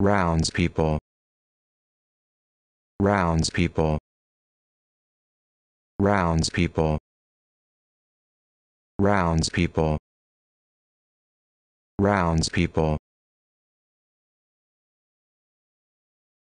rounds people rounds people rounds people rounds people rounds people